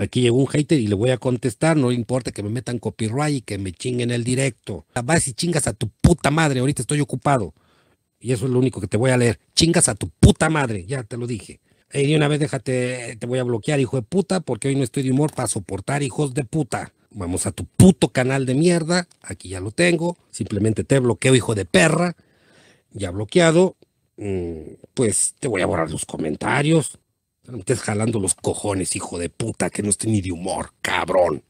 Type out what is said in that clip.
Aquí llegó un hater y le voy a contestar, no importa que me metan copyright y que me chinguen el directo. Vas y chingas a tu puta madre, ahorita estoy ocupado. Y eso es lo único que te voy a leer. Chingas a tu puta madre, ya te lo dije. Y una vez déjate, te voy a bloquear, hijo de puta, porque hoy no estoy de humor para soportar hijos de puta. Vamos a tu puto canal de mierda, aquí ya lo tengo. Simplemente te bloqueo, hijo de perra. Ya bloqueado, mm, pues te voy a borrar los comentarios. No jalando los cojones, hijo de puta, que no estoy ni de humor, cabrón.